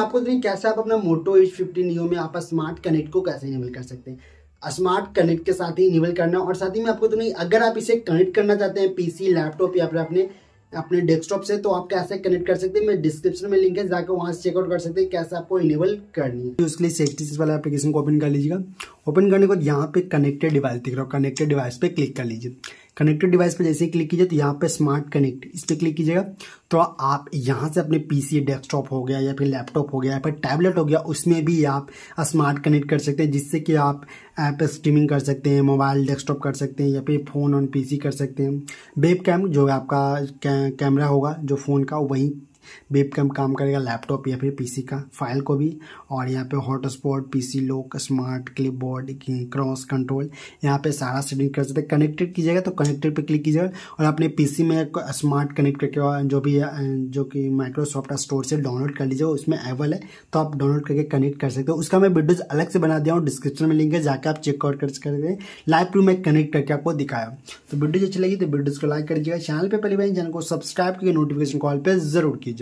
आपको तो कैसे आप अपना मोटो एच फिफ्टी नियो में आप स्मार्ट कनेक्ट को कैसे इनेबल कर सकते हैं स्मार्ट कनेक्ट के साथ ही इनेबल करना और साथ ही में आपको तो नहीं अगर आप इसे कनेक्ट करना चाहते हैं पीसी लैपटॉप या फिर अपने अपने डेस्कटॉप से तो आप कैसे कनेक्ट कर सकते हैं मैं डिस्क्रिप्शन में लिंक है जाकर वहाँ से चेकआउट कर सकते हैं कैसे आपको इनेबल करनी है उसके लिए सेफ्टी से वाला एप्लीकेशन को ओपन कर लीजिएगा ओपन करने के बाद यहाँ पे कनेक्टेड डिवाइस दिख रहा है कनेक्टेड डिवाइस पर क्लिक कर लीजिए कनेक्टेड डिवाइस पर जैसे क्लिक कीजिए तो यहाँ पे स्मार्ट कनेक्ट इस पर क्लिक कीजिएगा तो आप यहाँ से अपने पीसी डेस्कटॉप हो गया या फिर लैपटॉप हो गया या फिर टैबलेट हो गया उसमें भी आप स्मार्ट कनेक्ट कर सकते हैं जिससे कि आप ऐप स्ट्रीमिंग कर सकते हैं मोबाइल डेस्कटॉप कर सकते हैं या फिर फ़ोन ऑन पीसी कर सकते हैं वेब कैम जो आपका कैमरा होगा जो फ़ोन का वहीं वेब कैम काम करेगा लैपटॉप या फिर पीसी का फाइल को भी और यहाँ पे hotspot PC P lock smart clipboard cross control यहाँ पे सारा सेटिंग कर सकते हैं कनेक्टेड कीजिएगा तो कनेक्टेड पे क्लिक कीजिएगा और अपने पीसी में स्मार्ट कनेक्ट करके जो भी जो कि माइक्रोसॉफ्ट स्टोर से डाउनलोड कर लीजिएगा उसमें एवल है तो आप डाउनलोड करके कनेक्ट कर सकते हो उसका मैं वीडियोज अलग से बना दिया हूँ डिस्क्रिप्शन में लिंक है जाकर आप चेकआउट कर सकते हैं लाइव टू में कनेक्ट करके आपको दिखाया तो वीडियोज अच्छी लगी तो वीडियोज को लाइक कर दीजिएगा चैनल पर पहले चैनल को सब्सक्राइब करके नोटिफिकेशन कॉल पर जरूर कीजिए